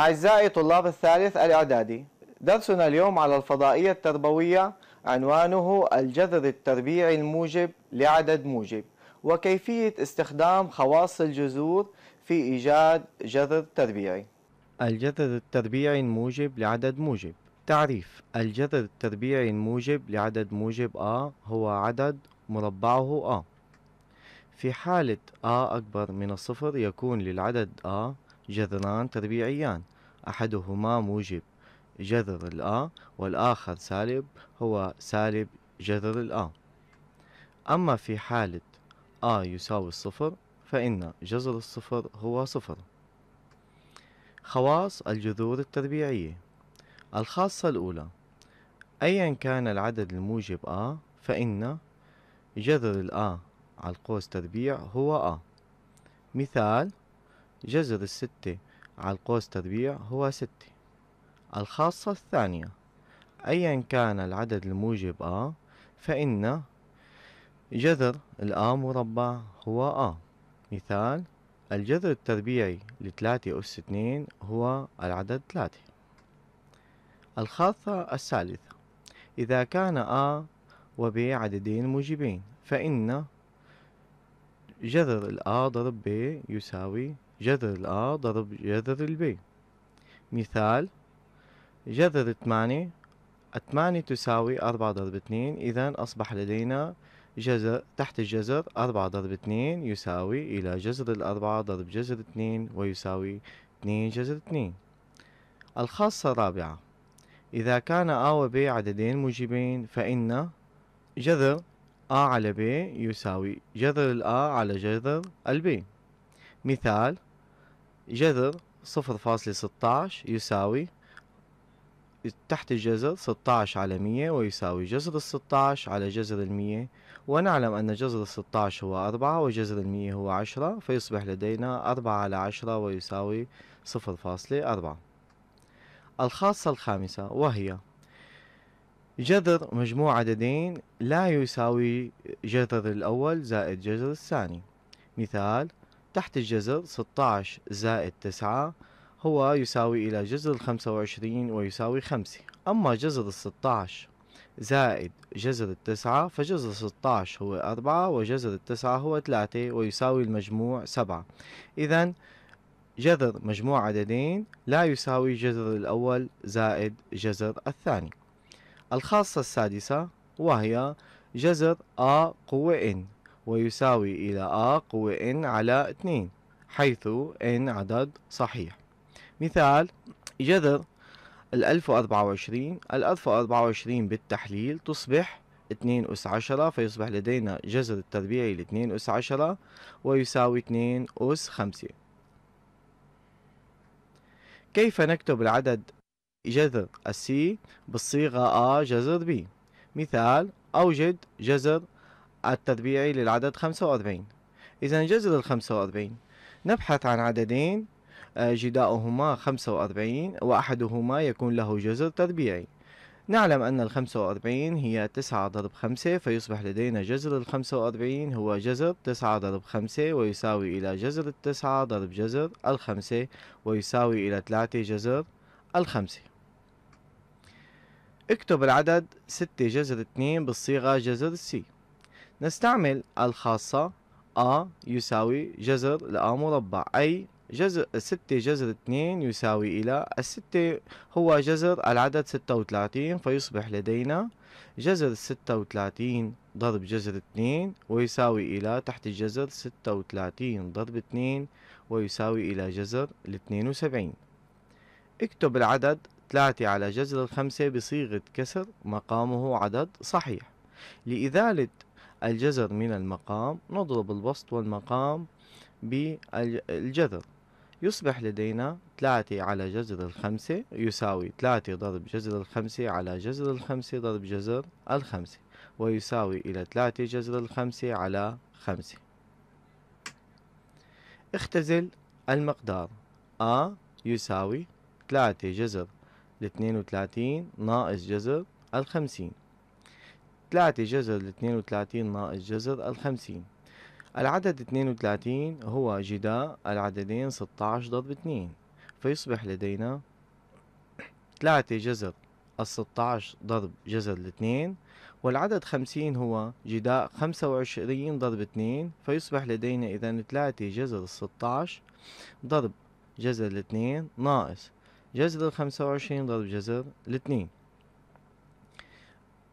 أعزائي طلاب الثالث الإعدادي درسنا اليوم على الفضائية التربوية عنوانه الجذر التربيعي الموجب لعدد موجب وكيفية استخدام خواص الجذور في إيجاد جذر تربيعي الجذر التربيعي الموجب لعدد موجب تعريف الجذر التربيعي الموجب لعدد موجب A هو عدد مربعه A في حالة A أكبر من الصفر يكون للعدد A جذران تربيعيان أحدهما موجب جذر الآ والآخر سالب هو سالب جذر الآ أما في حالة آ يساوي الصفر فإن جذر الصفر هو صفر خواص الجذور التربيعية الخاصة الأولى أيا كان العدد الموجب آ فإن جذر الآ على القوس تربيع هو آ مثال جذر الستة على القوس تربيع هو ستة الخاصة الثانية أيا كان العدد الموجب آ فإن جذر الآ مربع هو آ مثال الجذر التربيعي لثلاثة أس اثنين هو العدد ثلاثة الخاصة الثالثة إذا كان آ وب عددين موجبين فإن جذر الآ ضرب ب يساوي جذر الآ ضرب جذر البي مثال جذر ثمانية ثمانية تساوي أربعة ضرب اثنين إذا أصبح لدينا جذر تحت الجذر أربعة ضرب اثنين يساوي إلى جذر الأربعة ضرب جذر اثنين ويساوي اثنين جذر اثنين الخاصة الرابعة إذا كان آ و ب عددين موجبين فإن جذر آ على ب يساوي جذر الآ على جذر البي مثال جذر صفر فاصلة ستاعش يساوي تحت الجذر ستاعش على مية ويساوي جذر الستاعش على جذر المية ونعلم أن جذر الستاعش هو أربعة وجذر المية هو عشرة فيصبح لدينا أربعة على عشرة ويساوي صفر فاصلة أربعة الخاصة الخامسة وهي جذر مجموع عددين لا يساوي جذر الأول زائد جذر الثاني مثال تحت الجذر 16 زائد 9 هو يساوي إلى جذر الخمسة وعشرين ويساوي خمسة أما جذر 16 زائد جذر التسعة فجذر 16 هو أربعة وجذر التسعة هو 3 ويساوي المجموع سبعة إذا جذر مجموع عددين لا يساوي جذر الأول زائد جذر الثاني الخاصة السادسة وهي جذر A قوة N ويساوي إلى A قوة N على 2 حيث N عدد صحيح مثال جذر ال 1024 ال 1024 بالتحليل تصبح 2 أس 10 فيصبح لدينا جذر التربيعي ل 2 أس 10 ويساوي 2 أس 5 كيف نكتب العدد جذر السي بالصيغة A جذر B مثال أوجد جذر التطبيعي للعدد وأربعين إذا جذر ال وأربعين نبحث عن عددين آه، جداؤهما وأربعين وأحدهما يكون له جذر تطبيعي نعلم أن الخمسة وأربعين هي تسعة ضرب خمسة فيصبح لدينا جذر الخمسة وأربعين هو جذر تسعة ضرب خمسة ويساوي إلى جذر التسعة ضرب جذر الخمسة ويساوي إلى ثلاثة جذر الخمسة اكتب العدد ستة جذر اتنين بالصيغة جذر سي نستعمل الخاصة A يساوي جذر لA مربع أي جذر ستة جذر اثنين يساوي إلى الستة هو جذر العدد ستة وثلاثين فيصبح لدينا جذر ستة وثلاثين ضرب جذر اثنين ويساوي إلى تحت الجذر ستة وثلاثين ضرب اثنين ويساوي إلى جذر الاثنين وسبعين اكتب العدد ثلاثة على جذر الخمسة بصيغة كسر مقامه عدد صحيح لإزالة الجذر من المقام نضرب البسط والمقام بالجذر يصبح لدينا ثلاثة على جذر الخمسة يساوي ثلاثة ضرب جذر الخمسة على جذر الخمسة ضرب جذر الخمسة ويساوي إلى ثلاثة جذر الخمسة على خمسة اختزل المقدار أ يساوي ثلاثة جذر الاثنين وثلاثين ناقص جذر الخمسين 3 جذر ال 32 ناقص جذر ال 50 العدد 32 هو جداء العددين 16 ضرب 2 فيصبح لدينا 3 جذر ال 16 ضرب جذر 2 والعدد 50 هو جداء 25 ضرب 2 فيصبح لدينا إذا 3 جذر ال 16 ضرب جذر 2 ناقص جذر ال 25 ضرب جذر 2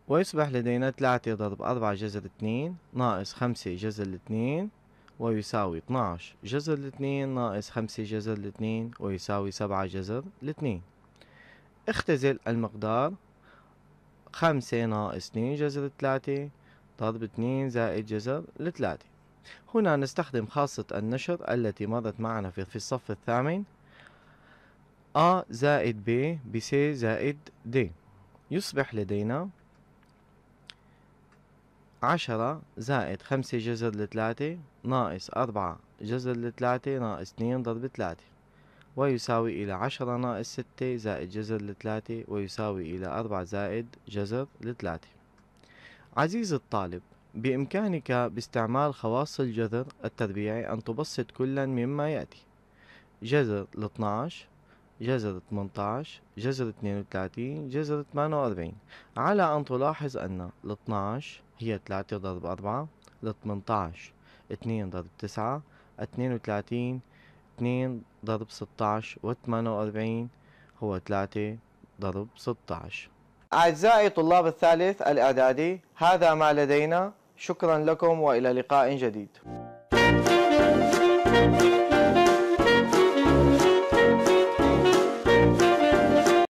ويصبح لدينا 3 ضرب 4 جذر 2 ناقص 5 جذر 2 ويساوي 12 جذر 2 ناقص 5 جذر 2 ويساوي 7 جذر 2 اختزل المقدار 5 ناقص 2 جذر 3 ضرب 2 زائد جذر 3 هنا نستخدم خاصة النشر التي مرت معنا في الصف الثامن A زائد B بC زائد D يصبح لدينا عشرة زائد خمسة جذر لتلاتة ناقص أربعة جذر لتلاتة ناقص اتنين ضرب تلاتة ويساوي إلى عشرة ناقص ستة زائد جذر لتلاتة ويساوي إلى أربعة زائد جذر لتلاتة عزيزي الطالب بإمكانك باستعمال خواص الجذر التربيعي أن تبسط كلا مما يأتي جذر لاتناش جذر 18 جذر 32 جذر 48 على أن تلاحظ أن 12 هي تلاتة ضرب أربعة لتمنتاش اتنين ضرب تسعة اتنين وتلاتين اتنين ضرب ستاش وثمانية وأربعين هو تلاتة ضرب ستاش أعزائي طلاب الثالث الإعدادي هذا ما لدينا شكرا لكم وإلى لقاء جديد